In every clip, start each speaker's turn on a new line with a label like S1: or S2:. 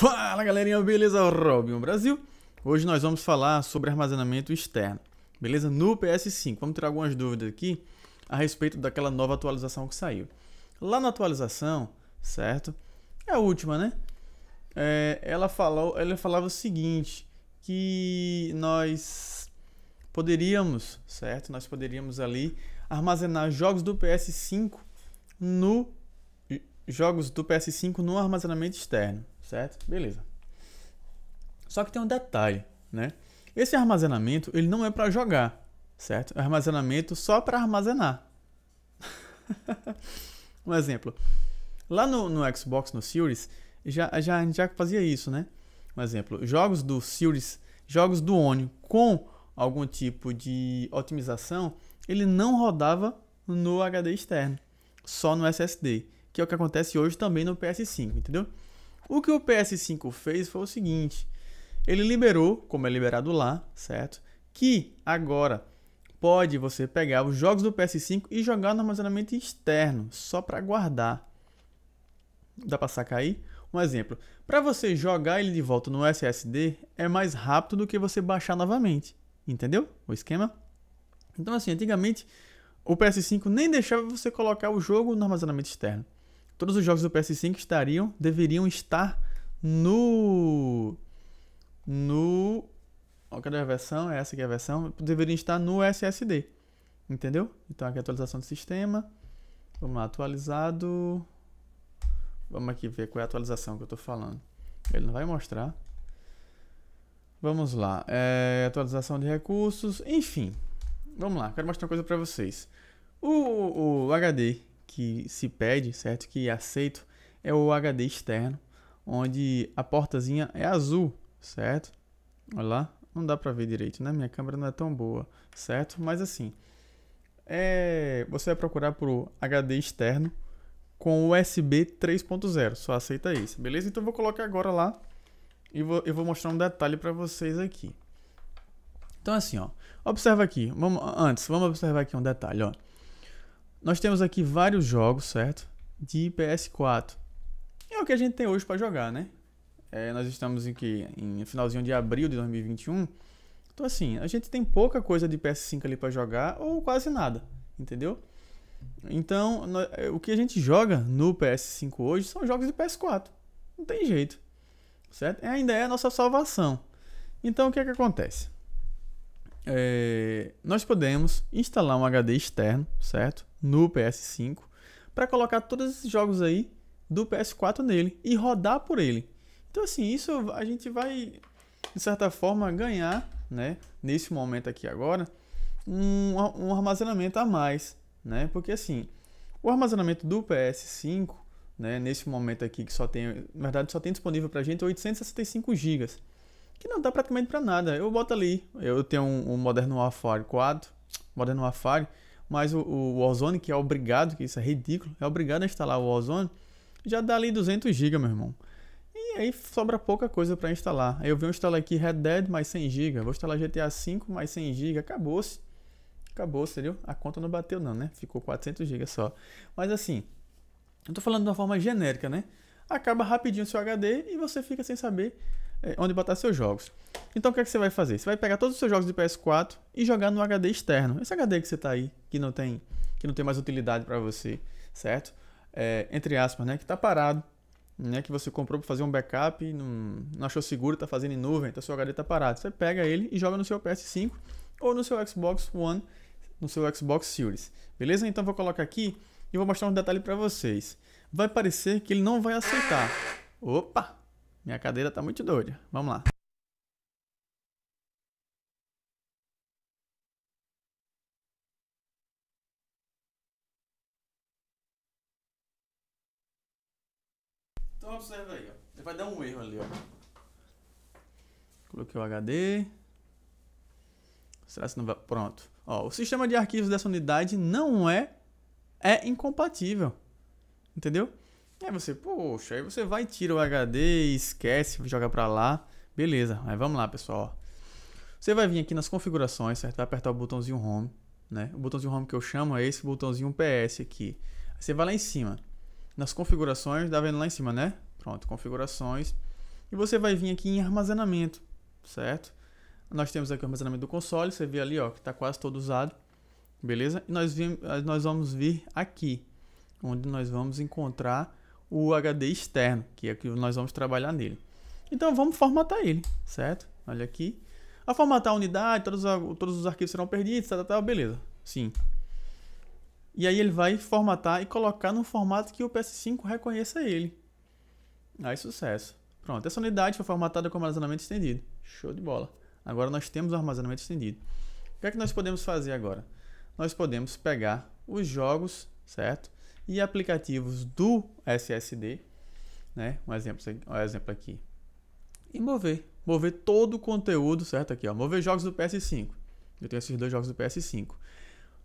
S1: Fala galerinha, beleza? Robinho Brasil. Hoje nós vamos falar sobre armazenamento externo, beleza? No PS5. Vamos tirar algumas dúvidas aqui a respeito daquela nova atualização que saiu. Lá na atualização, certo? É a última, né? É, ela, falou, ela falava o seguinte, que nós poderíamos, certo? Nós poderíamos ali armazenar jogos do PS5 no jogos do PS5 no armazenamento externo certo? Beleza. Só que tem um detalhe, né? Esse armazenamento, ele não é para jogar, certo? É armazenamento só para armazenar. um exemplo. Lá no, no, Xbox, no Series, já, já, já fazia isso, né? Um exemplo. Jogos do Series, jogos do Oni com algum tipo de otimização, ele não rodava no HD externo, só no SSD, que é o que acontece hoje também no PS5, entendeu? O que o PS5 fez foi o seguinte: ele liberou, como é liberado lá, certo? Que agora pode você pegar os jogos do PS5 e jogar no armazenamento externo, só para guardar. Dá para sacar aí? Um exemplo: para você jogar ele de volta no SSD é mais rápido do que você baixar novamente. Entendeu o esquema? Então, assim, antigamente o PS5 nem deixava você colocar o jogo no armazenamento externo todos os jogos do PS5 estariam, deveriam estar no. No. que cadê a versão? É essa aqui é a versão. Deveriam estar no SSD. Entendeu? Então aqui é atualização do sistema. Vamos lá, atualizado. Vamos aqui ver qual é a atualização que eu estou falando. Ele não vai mostrar. Vamos lá. É, atualização de recursos. Enfim. Vamos lá. Quero mostrar uma coisa para vocês. O, o, o HD que se pede, certo? Que aceito é o HD externo, onde a portazinha é azul, certo? Olha lá, não dá para ver direito, né? Minha câmera não é tão boa, certo? Mas assim, é... você vai procurar por HD externo com USB 3.0, só aceita isso, beleza? Então eu vou colocar agora lá e vou, eu vou mostrar um detalhe para vocês aqui. Então assim, ó, observa aqui, vamos, antes, vamos observar aqui um detalhe, ó nós temos aqui vários jogos, certo? De PS4. É o que a gente tem hoje para jogar, né? É, nós estamos em que em finalzinho de abril de 2021. Então assim, a gente tem pouca coisa de PS5 ali para jogar ou quase nada, entendeu? Então, é, o que a gente joga no PS5 hoje são jogos de PS4. Não tem jeito. Certo? É ainda é a nossa salvação. Então, o que é que acontece? é, nós podemos instalar um HD externo, certo? No PS5, para colocar todos esses jogos aí do PS4 nele e rodar por ele. Então, assim, isso a gente vai, de certa forma, ganhar, né? Nesse momento aqui agora, um, um armazenamento a mais, né? Porque, assim, o armazenamento do PS5, né? Nesse momento aqui, que só tem, na verdade, só tem disponível para a gente 865 GB que não dá praticamente para nada. Eu boto ali, eu tenho um, um Modern Warfare 4, Modern Warfare, mas o, o Warzone, que é obrigado, que isso é ridículo, é obrigado a instalar o Warzone, já dá ali 200 GB, meu irmão. E aí sobra pouca coisa para instalar. Aí eu venho instalar aqui Red Dead mais 100 GB, vou instalar GTA V mais 100 GB, acabou-se. Acabou, entendeu? A conta não bateu não, né? Ficou 400 GB só. Mas assim, eu tô falando de uma forma genérica, né? acaba rapidinho o seu HD e você fica sem saber é, onde botar seus jogos. Então o que, é que você vai fazer? Você vai pegar todos os seus jogos de PS4 e jogar no HD externo. Esse HD que você está aí, que não tem, que não tem mais utilidade para você, certo? É, entre aspas, né? Que está parado, né? Que você comprou para fazer um backup, não, não achou seguro, está fazendo em nuvem, então seu HD está parado. Você pega ele e joga no seu PS5 ou no seu Xbox One, no seu Xbox Series. Beleza? Então vou colocar aqui e vou mostrar um detalhe para vocês. Vai parecer que ele não vai aceitar. Opa! Minha cadeira está muito doida. Vamos lá. Então observa aí, ó. Ele vai dar um erro ali, ó. Coloquei o HD. Será que não vai... Pronto. Ó, o sistema de arquivos dessa unidade não é é incompatível. Entendeu? Aí você, poxa, aí você vai, tira o HD, esquece, joga para lá. Beleza, aí vamos lá, pessoal. Você vai vir aqui nas configurações, certo? Vai apertar o botãozinho Home, né? O botãozinho Home que eu chamo é esse botãozinho PS aqui. Aí você vai lá em cima, nas configurações, dá vendo lá em cima, né? Pronto, configurações. E você vai vir aqui em armazenamento, certo? Nós temos aqui o armazenamento do console, você vê ali, ó, que está quase todo usado beleza? E nós, vim, eh, nós vamos vir aqui, onde nós vamos encontrar o HD externo, que é o que nós vamos trabalhar nele. Então vamos formatar ele, certo? Olha aqui. Ao formatar a unidade, todos, todos os arquivos serão perdidos, beleza. Sim. E aí ele vai formatar e colocar no formato que o PS5 reconheça ele. Aí sucesso. Pronto, essa unidade foi formatada com armazenamento estendido. Show de bola. Agora nós temos o armazenamento estendido. O que é que nós podemos fazer agora? nós podemos pegar os jogos, certo? E aplicativos do SSD, né? Um exemplo, um exemplo aqui. E mover, mover todo o conteúdo, certo? Aqui, ó, mover jogos do PS5. Eu tenho esses dois jogos do PS5.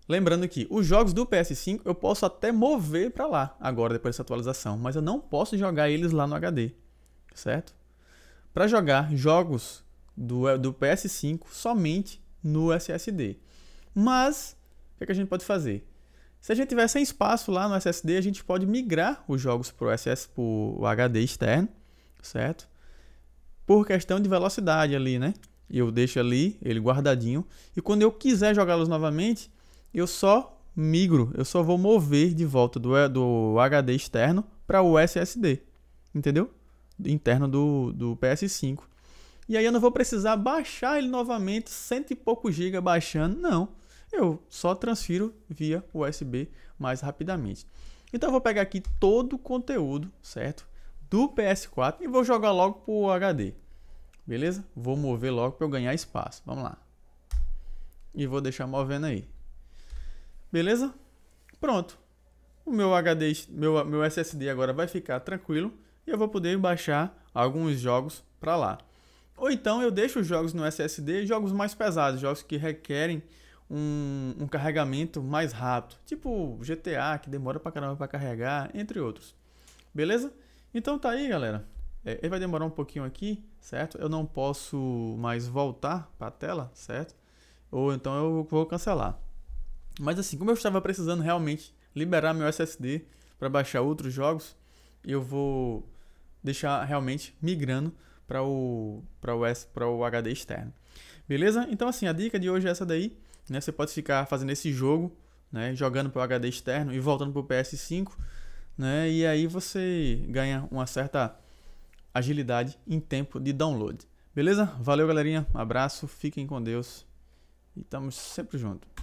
S1: Lembrando que os jogos do PS5 eu posso até mover para lá agora depois dessa atualização, mas eu não posso jogar eles lá no HD, certo? Para jogar jogos do, do PS5 somente no SSD. Mas o que, é que a gente pode fazer? Se a gente tiver sem espaço lá no SSD, a gente pode migrar os jogos para o SS, HD externo, certo? Por questão de velocidade ali, né? Eu deixo ali, ele guardadinho. E quando eu quiser jogá-los novamente, eu só migro, eu só vou mover de volta do, do HD externo para o SSD, entendeu? Interno do, do PS5. E aí eu não vou precisar baixar ele novamente, cento e pouco giga baixando, não eu só transfiro via USB mais rapidamente. Então eu vou pegar aqui todo o conteúdo, certo? Do PS4 e vou jogar logo pro HD. Beleza? Vou mover logo para eu ganhar espaço. Vamos lá. E vou deixar movendo aí. Beleza? Pronto. O meu HD, meu, meu SSD agora vai ficar tranquilo e eu vou poder baixar alguns jogos para lá. Ou então eu deixo os jogos no SSD, jogos mais pesados, jogos que requerem um, um, carregamento mais rápido, tipo GTA, que demora pra caramba pra carregar, entre outros. Beleza? Então tá aí, galera. É, ele vai demorar um pouquinho aqui, certo? Eu não posso mais voltar pra tela, certo? Ou então eu vou cancelar. Mas assim, como eu estava precisando realmente liberar meu SSD para baixar outros jogos, eu vou deixar realmente migrando para o, o, pra o HD externo. Beleza? Então assim, a dica de hoje é essa daí. Né? Você pode ficar fazendo esse jogo, né? jogando para o HD externo e voltando para o PS5, né? e aí você ganha uma certa agilidade em tempo de download. Beleza? Valeu, galerinha. Um abraço, fiquem com Deus e estamos sempre juntos.